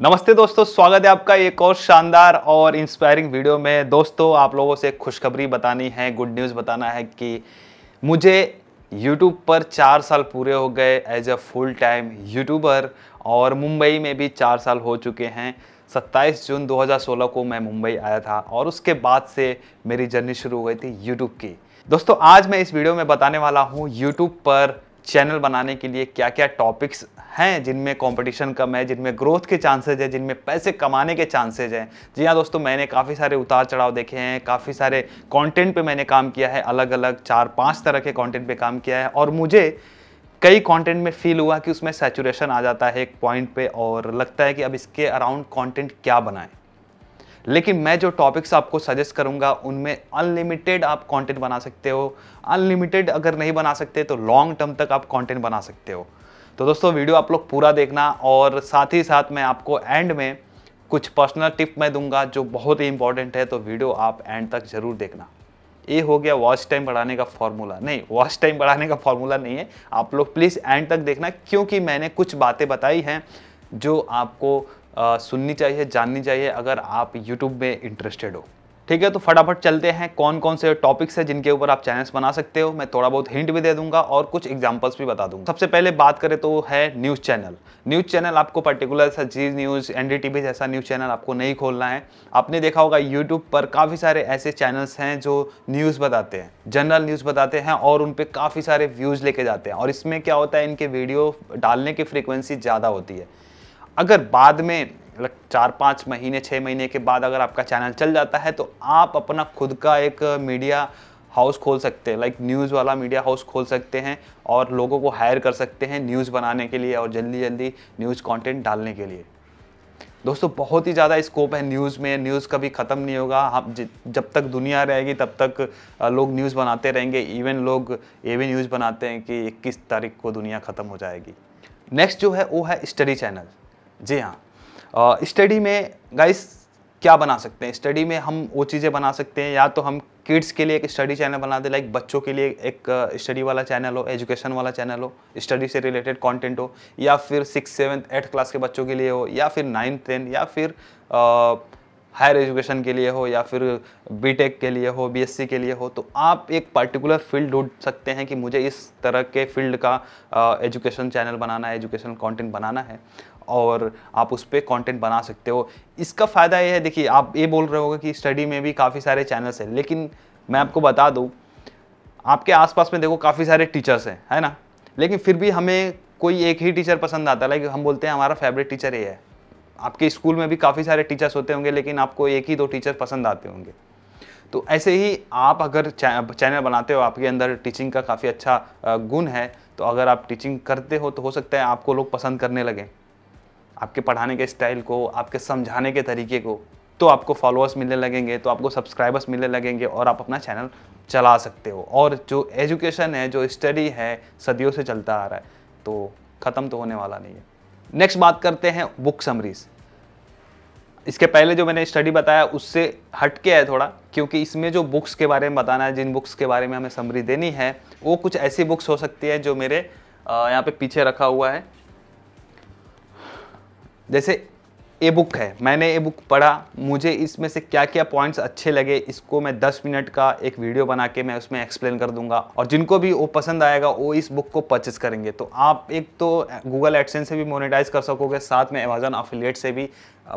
नमस्ते दोस्तों स्वागत है आपका एक और शानदार और इंस्पायरिंग वीडियो में दोस्तों आप लोगों से खुशखबरी बतानी है गुड न्यूज़ बताना है कि मुझे यूट्यूब पर चार साल पूरे हो गए as a full time YouTuber और मुंबई में भी चार साल हो चुके हैं 27 जून 2016 को मैं मुंबई आया था और उसके बाद से मेरी जर्नी शुरू हो गई थी यूट्यूब की दोस्तों आज मैं इस वीडियो में बताने वाला हूँ यूट्यूब पर चैनल बनाने के लिए क्या क्या टॉपिक्स हैं जिनमें कंपटीशन कम है जिनमें ग्रोथ के चांसेज हैं जिनमें पैसे कमाने के चांसेज हैं जी हाँ दोस्तों मैंने काफ़ी सारे उतार चढ़ाव देखे हैं काफ़ी सारे कंटेंट पे मैंने काम किया है अलग अलग चार पांच तरह के कंटेंट पे काम किया है और मुझे कई कंटेंट में फील हुआ कि उसमें सेचुरेशन आ जाता है एक पॉइंट पे और लगता है कि अब इसके अराउंड कंटेंट क्या बनाएं लेकिन मैं जो टॉपिक्स आपको सजेस्ट करूंगा उनमें अनलिमिटेड आप कंटेंट बना सकते हो अनलिमिटेड अगर नहीं बना सकते तो लॉन्ग टर्म तक आप कंटेंट बना सकते हो तो दोस्तों वीडियो आप लोग पूरा देखना और साथ ही साथ मैं आपको एंड में कुछ पर्सनल टिप मैं दूंगा जो बहुत ही इंपॉर्टेंट है तो वीडियो आप एंड तक ज़रूर देखना ये हो गया वॉच टाइम बढ़ाने का फॉर्मूला नहीं वॉच टाइम बढ़ाने का फॉर्मूला नहीं है आप लोग प्लीज़ एंड तक देखना क्योंकि मैंने कुछ बातें बताई हैं जो आपको सुननी चाहिए जाननी चाहिए अगर आप यूट्यूब में इंटरेस्टेड हो ठीक है तो फटाफट चलते हैं कौन कौन से टॉपिक्स हैं जिनके ऊपर आप चैनल्स बना सकते हो मैं थोड़ा बहुत हिंट भी दे दूंगा और कुछ एग्जांपल्स भी बता दूंगा सबसे पहले बात करें तो है न्यूज़ चैनल न्यूज़ चैनल आपको पर्टिकुलर ऐसा जी न्यूज़ एन जैसा न्यूज़ चैनल आपको नहीं खोलना है आपने देखा होगा यूट्यूब पर काफ़ी सारे ऐसे चैनल्स हैं जो न्यूज़ बताते हैं जनरल न्यूज़ बताते हैं और उन पर काफ़ी सारे व्यूज़ लेके जाते हैं और इसमें क्या होता है इनके वीडियो डालने की फ्रिक्वेंसी ज़्यादा होती है अगर बाद में मतलब चार पाँच महीने छः महीने के बाद अगर आपका चैनल चल जाता है तो आप अपना खुद का एक मीडिया हाउस खोल सकते हैं लाइक न्यूज़ वाला मीडिया हाउस खोल सकते हैं और लोगों को हायर कर सकते हैं न्यूज़ बनाने के लिए और जल्दी जल्दी न्यूज़ कंटेंट डालने के लिए दोस्तों बहुत ही ज़्यादा स्कोप है न्यूज़ में न्यूज़ कभी ख़त्म नहीं होगा हम जब तक दुनिया रहेगी तब तक लोग न्यूज़ बनाते रहेंगे इवन लोग ये भी न्यूज़ बनाते हैं कि इक्कीस तारीख को दुनिया ख़त्म हो जाएगी नेक्स्ट जो है वो है स्टडी चैनल जी हाँ स्टडी में गाइस क्या बना सकते हैं स्टडी में हम वो चीज़ें बना सकते हैं या तो हम किड्स के लिए एक स्टडी चैनल बना दें लाइक बच्चों के लिए एक स्टडी वाला चैनल हो एजुकेशन वाला चैनल हो स्टडी से रिलेटेड कंटेंट हो या फिर सिक्स सेवन्थ एट्थ क्लास के बच्चों के लिए हो या फिर नाइन्थ टेन या फिर आ, हायर एजुकेशन के लिए हो या फिर बीटेक के लिए हो बीएससी के लिए हो तो आप एक पर्टिकुलर फील्ड ढूंढ सकते हैं कि मुझे इस तरह के फील्ड का एजुकेशन चैनल बनाना है एजुकेशन कंटेंट बनाना है और आप उस पर कॉन्टेंट बना सकते हो इसका फ़ायदा ये है देखिए आप ये बोल रहे होगा कि स्टडी में भी काफ़ी सारे चैनल्स हैं लेकिन मैं आपको बता दूँ आपके आसपास में देखो काफ़ी सारे टीचर्स हैं है ना लेकिन फिर भी हमें कोई एक ही टीचर पसंद आता है लाइक हम बोलते हैं हमारा फेवरेट टीचर ये है आपके स्कूल में भी काफ़ी सारे टीचर्स होते होंगे लेकिन आपको एक ही दो टीचर पसंद आते होंगे तो ऐसे ही आप अगर चैनल बनाते हो आपके अंदर टीचिंग का काफ़ी अच्छा गुण है तो अगर आप टीचिंग करते हो तो हो सकता है आपको लोग पसंद करने लगें आपके पढ़ाने के स्टाइल को आपके समझाने के तरीके को तो आपको फॉलोअर्स मिलने लगेंगे तो आपको सब्सक्राइबर्स मिलने लगेंगे और आप अपना चैनल चला सकते हो और जो एजुकेशन है जो स्टडी है सदियों से चलता आ रहा है तो ख़त्म तो होने वाला नहीं है नेक्स्ट बात करते हैं बुक समरीज इसके पहले जो मैंने स्टडी बताया उससे हट के है थोड़ा क्योंकि इसमें जो बुक्स के बारे में बताना है जिन बुक्स के बारे में हमें समरी देनी है वो कुछ ऐसी बुक्स हो सकती है जो मेरे यहाँ पे पीछे रखा हुआ है जैसे ए बुक है मैंने ए बुक पढ़ा मुझे इसमें से क्या क्या पॉइंट्स अच्छे लगे इसको मैं 10 मिनट का एक वीडियो बना के मैं उसमें एक्सप्लेन कर दूंगा और जिनको भी वो पसंद आएगा वो इस बुक को परचेस करेंगे तो आप एक तो गूगल एडसेंस से भी मोनेटाइज कर सकोगे साथ में अमेजोन अफिलियट से भी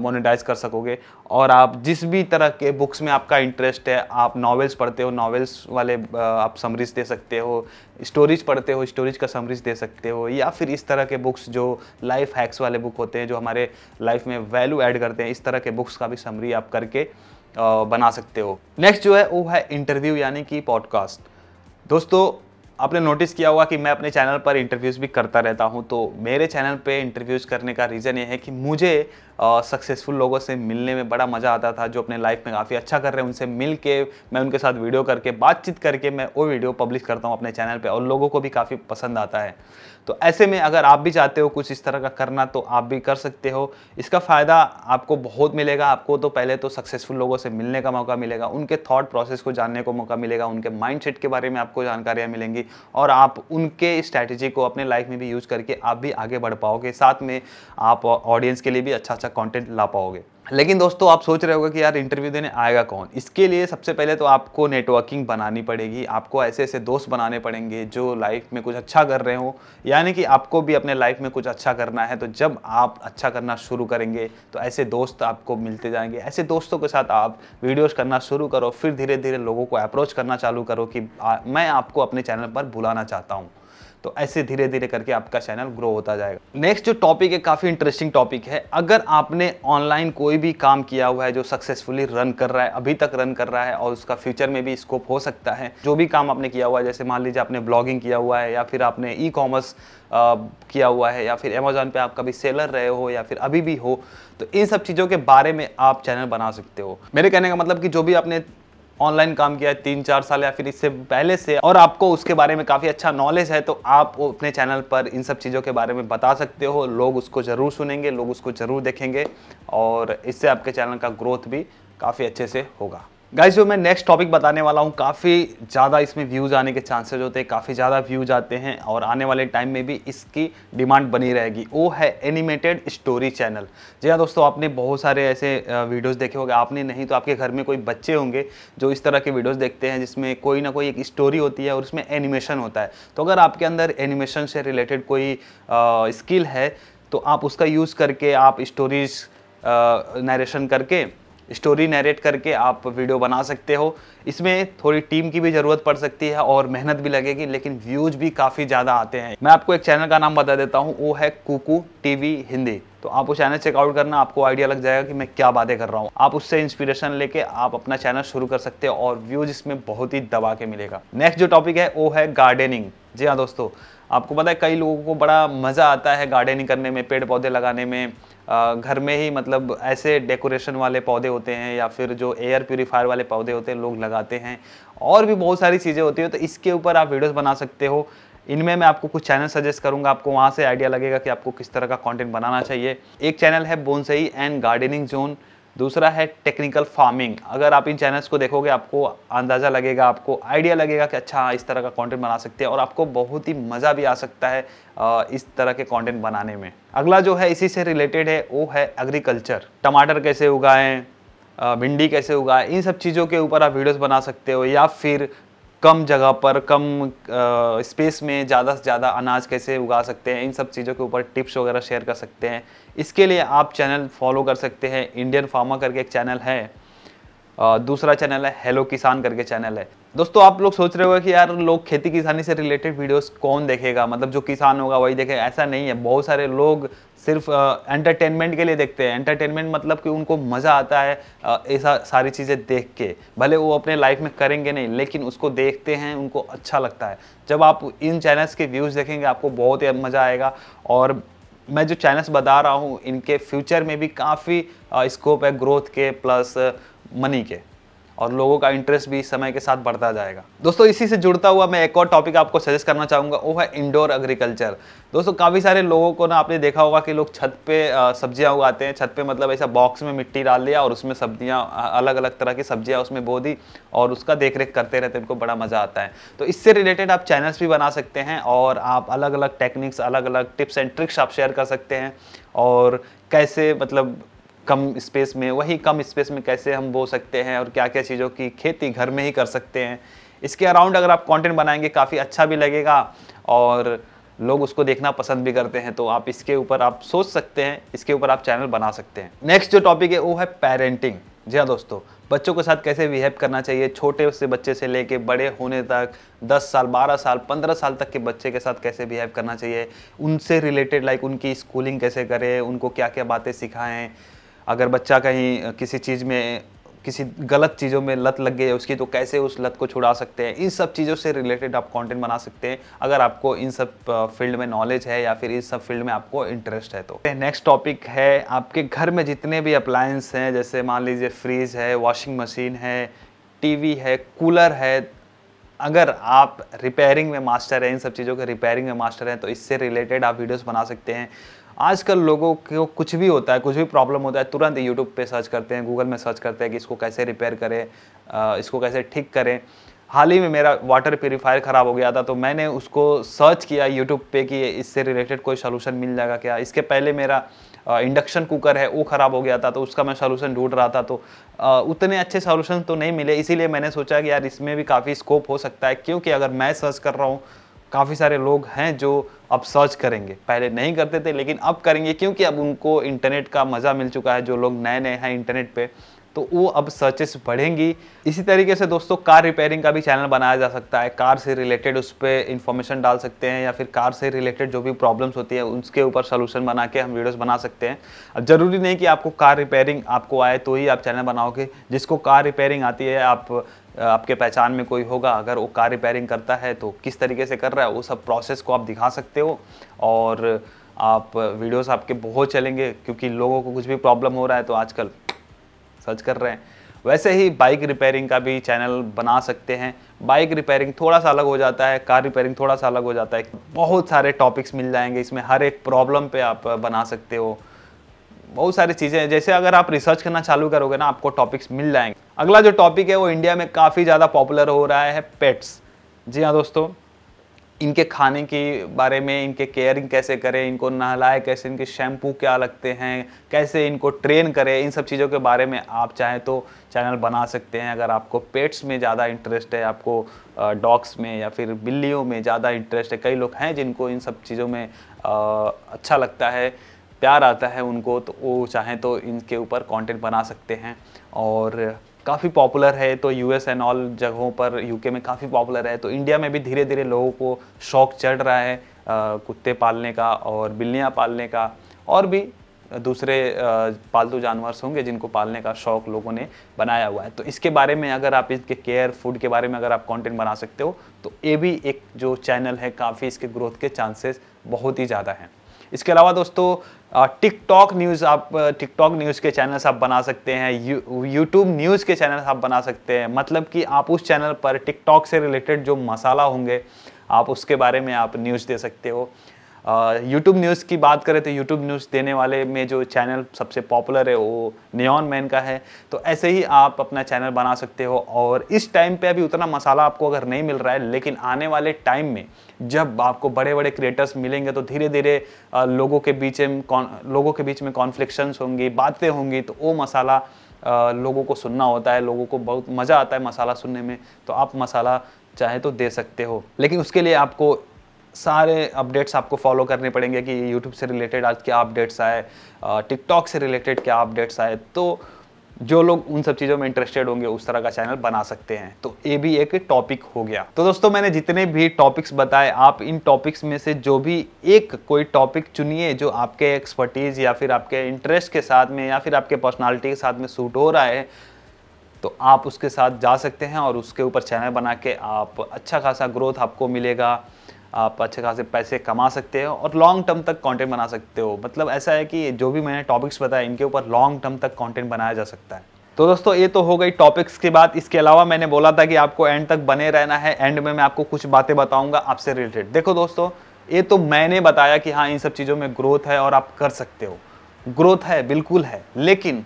मोनेटाइज कर सकोगे और आप जिस भी तरह के बुक्स में आपका इंटरेस्ट है आप नॉवेल्स पढ़ते हो नॉवेल्स वाले आप समरीज दे सकते हो स्टोरीज पढ़ते हो स्टोरीज का समरीज दे सकते हो या फिर इस तरह के बुक्स जो लाइफ हैक्स वाले बुक होते हैं जो हमारे लाइफ में वैल्यू ऐड करते हैं इस तरह के बुक्स का भी समरी आप करके बना सकते हो नेक्स्ट जो है वो है इंटरव्यू यानी कि पॉडकास्ट दोस्तों आपने नोटिस किया होगा कि मैं अपने चैनल पर इंटरव्यूज़ भी करता रहता हूँ तो मेरे चैनल पे इंटरव्यूज़ करने का रीज़न ये है कि मुझे सक्सेसफुल लोगों से मिलने में बड़ा मज़ा आता था जो अपने लाइफ में काफ़ी अच्छा कर रहे हैं उनसे मिल के मैं उनके साथ वीडियो करके बातचीत करके मैं वो वीडियो पब्लिश करता हूँ अपने चैनल पर और लोगों को भी काफ़ी पसंद आता है तो ऐसे में अगर आप भी चाहते हो कुछ इस तरह का करना तो आप भी कर सकते हो इसका फ़ायदा आपको बहुत मिलेगा आपको तो पहले तो सक्सेसफुल लोगों से मिलने का मौका मिलेगा उनके थॉट प्रोसेस को जानने को मौका मिलेगा उनके माइंडसेट के बारे में आपको जानकारियाँ मिलेंगी और आप उनके स्ट्रैटेजी को अपने लाइफ में भी यूज़ करके आप भी आगे बढ़ पाओगे साथ में आप ऑडियंस के लिए भी अच्छा अच्छा कंटेंट ला पाओगे लेकिन दोस्तों आप सोच रहे होगा कि यार इंटरव्यू देने आएगा कौन इसके लिए सबसे पहले तो आपको नेटवर्किंग बनानी पड़ेगी आपको ऐसे ऐसे दोस्त बनाने पड़ेंगे जो लाइफ में कुछ अच्छा कर रहे हो यानी कि आपको भी अपने लाइफ में कुछ अच्छा करना है तो जब आप अच्छा करना शुरू करेंगे तो ऐसे दोस्त आपको मिलते जाएंगे ऐसे दोस्तों के साथ आप वीडियोज़ करना शुरू करो फिर धीरे धीरे लोगों को अप्रोच करना चालू करो कि मैं आपको अपने चैनल पर बुलाना चाहता हूँ तो ऐसे धीरे धीरे करके आपका चैनल ग्रो होता जाएगा नेक्स्ट जो टॉपिक है काफ़ी इंटरेस्टिंग टॉपिक है अगर आपने ऑनलाइन कोई भी काम किया हुआ है जो सक्सेसफुली रन कर रहा है अभी तक रन कर रहा है और उसका फ्यूचर में भी स्कोप हो सकता है जो भी काम आपने किया हुआ है जैसे मान लीजिए आपने ब्लॉगिंग किया हुआ है या फिर आपने ई कॉमर्स किया हुआ है या फिर अमेजोन पे आप कभी सेलर रहे हो या फिर अभी भी हो तो इन सब चीज़ों के बारे में आप चैनल बना सकते हो मेरे कहने का मतलब कि जो भी आपने ऑनलाइन काम किया है तीन चार साल या फिर इससे पहले से और आपको उसके बारे में काफ़ी अच्छा नॉलेज है तो आप अपने चैनल पर इन सब चीज़ों के बारे में बता सकते हो लोग उसको ज़रूर सुनेंगे लोग उसको ज़रूर देखेंगे और इससे आपके चैनल का ग्रोथ भी काफ़ी अच्छे से होगा गाइस जो मैं नेक्स्ट टॉपिक बताने वाला हूँ काफ़ी ज़्यादा इसमें व्यूज़ आने के चांसेज होते हैं काफ़ी ज़्यादा व्यूज आते हैं और आने वाले टाइम में भी इसकी डिमांड बनी रहेगी वो है एनिमेटेड स्टोरी चैनल जी हाँ दोस्तों आपने बहुत सारे ऐसे वीडियोज़ देखे होंगे आपने नहीं तो आपके घर में कोई बच्चे होंगे जो इस तरह के वीडियोज़ देखते हैं जिसमें कोई ना कोई एक स्टोरी होती है और उसमें एनिमेशन होता है तो अगर आपके अंदर एनिमेशन से रिलेटेड कोई स्किल है तो आप उसका यूज़ करके आप स्टोरीज नरेशन करके स्टोरी नरेट करके आप वीडियो बना सकते हो इसमें थोड़ी टीम की भी ज़रूरत पड़ सकती है और मेहनत भी लगेगी लेकिन व्यूज़ भी काफ़ी ज़्यादा आते हैं मैं आपको एक चैनल का नाम बता देता हूँ वो है कुकू टीवी हिंदी तो आप उस चैनल चेकआउट करना आपको आइडिया लग जाएगा कि मैं क्या बातें कर रहा हूँ आप उससे इंस्पिरेशन लेके आप अपना चैनल शुरू कर सकते हो और व्यूज इसमें बहुत ही दबा के मिलेगा नेक्स्ट जो टॉपिक है वो है गार्डनिंग जी हाँ दोस्तों आपको पता है कई लोगों को बड़ा मज़ा आता है गार्डनिंग करने में पेड़ पौधे लगाने में घर में ही मतलब ऐसे डेकोरेशन वाले पौधे होते हैं या फिर जो एयर प्योरीफायर वाले पौधे होते हैं लोग लगाते हैं और भी बहुत सारी चीज़ें होती है तो इसके ऊपर आप वीडियोस बना सकते हो इनमें मैं आपको कुछ चैनल सजेस्ट करूंगा आपको वहाँ से आइडिया लगेगा कि आपको किस तरह का कंटेंट बनाना चाहिए एक चैनल है बोनसई एंड गार्डनिंग जोन दूसरा है टेक्निकल फार्मिंग अगर आप इन चैनल्स को देखोगे आपको अंदाज़ा लगेगा आपको आइडिया लगेगा कि अच्छा इस तरह का कंटेंट बना सकते हैं और आपको बहुत ही मज़ा भी आ सकता है इस तरह के कंटेंट बनाने में अगला जो है इसी से रिलेटेड है वो है एग्रीकल्चर टमाटर कैसे उगाएं भिंडी कैसे उगाएं इन सब चीज़ों के ऊपर आप वीडियोस बना सकते हो या फिर कम जगह पर कम स्पेस में ज़्यादा से ज़्यादा अनाज कैसे उगा सकते हैं इन सब चीज़ों के ऊपर टिप्स वगैरह शेयर कर सकते हैं इसके लिए आप चैनल फॉलो कर सकते हैं इंडियन फार्मा करके एक चैनल है दूसरा चैनल है हेलो किसान करके चैनल है दोस्तों आप लोग सोच रहे हो कि यार लोग खेती किसानी से रिलेटेड वीडियोस कौन देखेगा मतलब जो किसान होगा वही देखेगा ऐसा नहीं है बहुत सारे लोग सिर्फ एंटरटेनमेंट के लिए देखते हैं एंटरटेनमेंट मतलब कि उनको मज़ा आता है ऐसा सारी चीज़ें देख के भले वो अपने लाइफ में करेंगे नहीं लेकिन उसको देखते हैं उनको अच्छा लगता है जब आप इन चैनल्स के व्यूज़ देखेंगे आपको बहुत ही मज़ा आएगा और मैं जो चैनल्स बता रहा हूँ इनके फ्यूचर में भी काफ़ी स्कोप है ग्रोथ के प्लस मनी के और लोगों का इंटरेस्ट भी समय के साथ बढ़ता जाएगा दोस्तों इसी से जुड़ता हुआ मैं एक और टॉपिक आपको सजेस्ट करना चाहूँगा वो है इंडोर एग्रीकल्चर दोस्तों काफ़ी सारे लोगों को ना आपने देखा होगा कि लोग छत पे सब्जियाँ उगाते हैं छत पे मतलब ऐसा बॉक्स में मिट्टी डाल दिया और उसमें सब्जियाँ अलग अलग तरह की सब्जियाँ उसमें बो दी और उसका देख रेख करते रहते उनको बड़ा मज़ा आता है तो इससे रिलेटेड आप चैनल्स भी बना सकते हैं और आप अलग अलग टेक्निक्स अलग अलग टिप्स एंड ट्रिक्स आप शेयर कर सकते हैं और कैसे मतलब कम स्पेस में वही कम स्पेस में कैसे हम बो सकते हैं और क्या क्या चीज़ों की खेती घर में ही कर सकते हैं इसके अराउंड अगर आप कंटेंट बनाएंगे काफ़ी अच्छा भी लगेगा और लोग उसको देखना पसंद भी करते हैं तो आप इसके ऊपर आप सोच सकते हैं इसके ऊपर आप चैनल बना सकते हैं नेक्स्ट जो टॉपिक है वो है पेरेंटिंग जी हाँ दोस्तों बच्चों के साथ कैसे बिहेव करना चाहिए छोटे से बच्चे से लेके बड़े होने तक 10 साल 12 साल 15 साल तक के बच्चे के साथ कैसे बिहेव करना चाहिए उनसे रिलेटेड लाइक उनकी स्कूलिंग कैसे करें उनको क्या क्या बातें सिखाएं अगर बच्चा कहीं किसी चीज़ में किसी गलत चीज़ों में लत लग गई है उसकी तो कैसे उस लत को छुड़ा सकते हैं इन सब चीज़ों से रिलेटेड आप कंटेंट बना सकते हैं अगर आपको इन सब फील्ड में नॉलेज है या फिर इस सब फील्ड में आपको इंटरेस्ट है तो नेक्स्ट टॉपिक है आपके घर में जितने भी अप्लायंस हैं जैसे मान लीजिए फ्रीज है वॉशिंग मशीन है टी है कूलर है अगर आप रिपेयरिंग में मास्टर हैं इन सब चीज़ों के रिपेयरिंग में मास्टर हैं तो इससे रिलेटेड आप वीडियोस बना सकते हैं आजकल लोगों को कुछ भी होता है कुछ भी प्रॉब्लम होता है तुरंत यूट्यूब पे सर्च करते हैं गूगल में सर्च करते हैं कि इसको कैसे रिपेयर करें इसको कैसे ठीक करें हाल ही में मेरा वाटर प्योरीफायर ख़राब हो गया था तो मैंने उसको सर्च किया यूट्यूब पे कि इससे रिलेटेड कोई सोलूशन मिल जाएगा क्या इसके पहले मेरा इंडक्शन कुकर है वो ख़राब हो गया था तो उसका मैं सोलूशन ढूंढ रहा था तो आ, उतने अच्छे सोलूशन तो नहीं मिले इसीलिए मैंने सोचा कि यार इसमें भी काफ़ी स्कोप हो सकता है क्योंकि अगर मैं सर्च कर रहा हूँ काफ़ी सारे लोग हैं जो अब सर्च करेंगे पहले नहीं करते थे लेकिन अब करेंगे क्योंकि अब उनको इंटरनेट का मज़ा मिल चुका है जो लोग नए नए हैं इंटरनेट पे तो वो अब सर्चेस बढ़ेंगी इसी तरीके से दोस्तों कार रिपेयरिंग का भी चैनल बनाया जा सकता है कार से रिलेटेड उस पर इन्फॉर्मेशन डाल सकते हैं या फिर कार से रिलेटेड जो भी प्रॉब्लम्स होती है उसके ऊपर सोल्यूशन बना के हम वीडियोस बना सकते हैं अब ज़रूरी नहीं कि आपको कार रिपेयरिंग आपको आए तो ही आप चैनल बनाओगे जिसको कार रिपेयरिंग आती है आप आपके पहचान में कोई होगा अगर वो कार रिपेयरिंग करता है तो किस तरीके से कर रहा है वो सब प्रोसेस को आप दिखा सकते हो और आप वीडियोस आपके बहुत चलेंगे क्योंकि लोगों को कुछ भी प्रॉब्लम हो रहा है तो आजकल सर्च कर रहे हैं वैसे ही बाइक रिपेयरिंग का भी चैनल बना सकते हैं बाइक रिपेयरिंग थोड़ा सा अलग हो जाता है कार रिपेयरिंग थोड़ा सा अलग हो जाता है बहुत सारे टॉपिक्स मिल जाएंगे इसमें हर एक प्रॉब्लम पे आप बना सकते हो बहुत सारी चीज़ें जैसे अगर आप रिसर्च करना चालू करोगे ना आपको टॉपिक्स मिल जाएंगे अगला जो टॉपिक है वो इंडिया में काफ़ी ज़्यादा पॉपुलर हो रहा है पेट्स जी हाँ दोस्तों इनके खाने के बारे में इनके केयरिंग कैसे करें इनको नहलाए कैसे इनके शैम्पू क्या लगते हैं कैसे इनको ट्रेन करें इन सब चीज़ों के बारे में आप चाहें तो चैनल बना सकते हैं अगर आपको पेट्स में ज़्यादा इंटरेस्ट है आपको डॉग्स में या फिर बिल्लियों में ज़्यादा इंटरेस्ट है कई लोग हैं जिनको इन सब चीज़ों में अच्छा लगता है प्यार आता है उनको तो वो चाहें तो इनके ऊपर कॉन्टेंट बना सकते हैं और काफ़ी पॉपुलर है तो यू एस एंड ऑल जगहों पर के में काफ़ी पॉपुलर है तो इंडिया में भी धीरे धीरे लोगों को शौक चढ़ रहा है कुत्ते पालने का और बिल्लियाँ पालने का और भी दूसरे पालतू जानवर होंगे जिनको पालने का शौक लोगों ने बनाया हुआ है तो इसके बारे में अगर आप इसके केयर फूड के बारे में अगर आप कंटेंट बना सकते हो तो ये भी एक जो चैनल है काफ़ी इसके ग्रोथ के चांसेस बहुत ही ज़्यादा हैं इसके अलावा दोस्तों टिकटॉक न्यूज़ आप टिकटॉक न्यूज़ के चैनल्स आप बना सकते हैं यूट्यूब न्यूज़ के चैनल्स आप बना सकते हैं मतलब कि आप उस चैनल पर टिकटॉक से रिलेटेड जो मसाला होंगे आप उसके बारे में आप न्यूज़ दे सकते हो यूट्यूब न्यूज़ की बात करें तो यूट्यूब न्यूज़ देने वाले में जो चैनल सबसे पॉपुलर है वो नियॉन मैन का है तो ऐसे ही आप अपना चैनल बना सकते हो और इस टाइम पे अभी उतना मसाला आपको अगर नहीं मिल रहा है लेकिन आने वाले टाइम में जब आपको बड़े बड़े क्रिएटर्स मिलेंगे तो धीरे धीरे लोगों के बीच में लोगों के बीच में कॉन्फ्लिक्शंस होंगी बातें होंगी तो वो मसाला लोगों को सुनना होता है लोगों को बहुत मज़ा आता है मसाला सुनने में तो आप मसाला चाहे तो दे सकते हो लेकिन उसके लिए आपको सारे अपडेट्स आपको फॉलो करने पड़ेंगे कि यूट्यूब से रिलेटेड आज क्या अपडेट्स आए टिकटॉक से रिलेटेड क्या अपडेट्स आए तो जो लोग उन सब चीज़ों में इंटरेस्टेड होंगे उस तरह का चैनल बना सकते हैं तो ये भी एक टॉपिक हो गया तो दोस्तों मैंने जितने भी टॉपिक्स बताए आप इन टॉपिक्स में से जो भी एक कोई टॉपिक चुनिए जो आपके एक्सपर्टीज़ या फिर आपके इंटरेस्ट के साथ में या फिर आपके पर्सनालिटी के साथ में सूट हो रहा है तो आप उसके साथ जा सकते हैं और उसके ऊपर चैनल बना के आप अच्छा खासा ग्रोथ आपको मिलेगा आप अच्छे खासे पैसे कमा सकते हो और लॉन्ग टर्म तक कंटेंट बना सकते हो मतलब ऐसा है कि जो भी मैंने टॉपिक्स बताए इनके ऊपर लॉन्ग टर्म तक कंटेंट बनाया जा सकता है तो दोस्तों ये तो हो गई टॉपिक्स की बात इसके अलावा मैंने बोला था कि आपको एंड तक बने रहना है एंड में मैं आपको कुछ बातें बताऊंगा आपसे रिलेटेड देखो दोस्तों ये तो मैंने बताया कि हाँ इन सब चीज़ों में ग्रोथ है और आप कर सकते हो ग्रोथ है बिल्कुल है लेकिन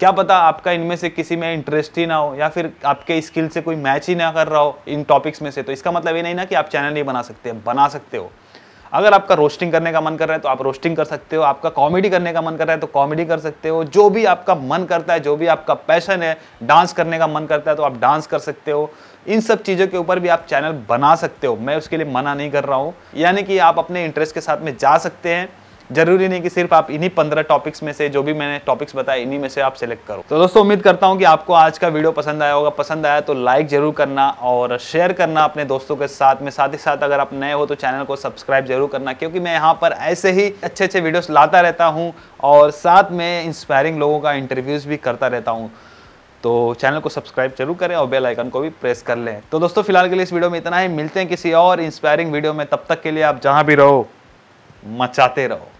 क्या पता आपका इनमें से किसी में इंटरेस्ट ही ना हो या फिर आपके स्किल से कोई मैच ही ना कर रहा हो इन टॉपिक्स में से तो इसका मतलब ये नहीं ना कि आप चैनल नहीं बना सकते बना सकते हो अगर आपका रोस्टिंग करने का मन कर रहा है तो आप रोस्टिंग कर सकते हो आपका कॉमेडी करने का मन कर रहा है तो कॉमेडी कर सकते हो जो भी आपका मन करता है जो भी आपका पैशन है डांस करने का मन करता है तो आप डांस कर सकते हो इन सब चीज़ों के ऊपर भी आप चैनल बना सकते हो मैं उसके लिए मना नहीं कर रहा हूँ यानी कि आप अपने इंटरेस्ट के साथ में जा सकते हैं जरूरी नहीं कि सिर्फ आप इन्हीं पंद्रह टॉपिक्स में से जो भी मैंने टॉपिक्स बताए इन्हीं में से आप सेलेक्ट करो तो दोस्तों उम्मीद करता हूँ कि आपको आज का वीडियो पसंद आया होगा पसंद आया तो लाइक जरूर करना और शेयर करना अपने दोस्तों के साथ में साथ ही साथ अगर आप नए हो तो चैनल को सब्सक्राइब जरूर करना क्योंकि मैं यहाँ पर ऐसे ही अच्छे अच्छे वीडियोस लाता रहता हूँ और साथ में इंस्पायरिंग लोगों का इंटरव्यूज़ भी करता रहता हूँ तो चैनल को सब्सक्राइब जरूर करें और बेल आइकन को भी प्रेस कर लें तो दोस्तों फिलहाल के लिए इस वीडियो में इतना ही मिलते हैं किसी और इंस्पायरिंग वीडियो में तब तक के लिए आप जहाँ भी रहो मचाते रहो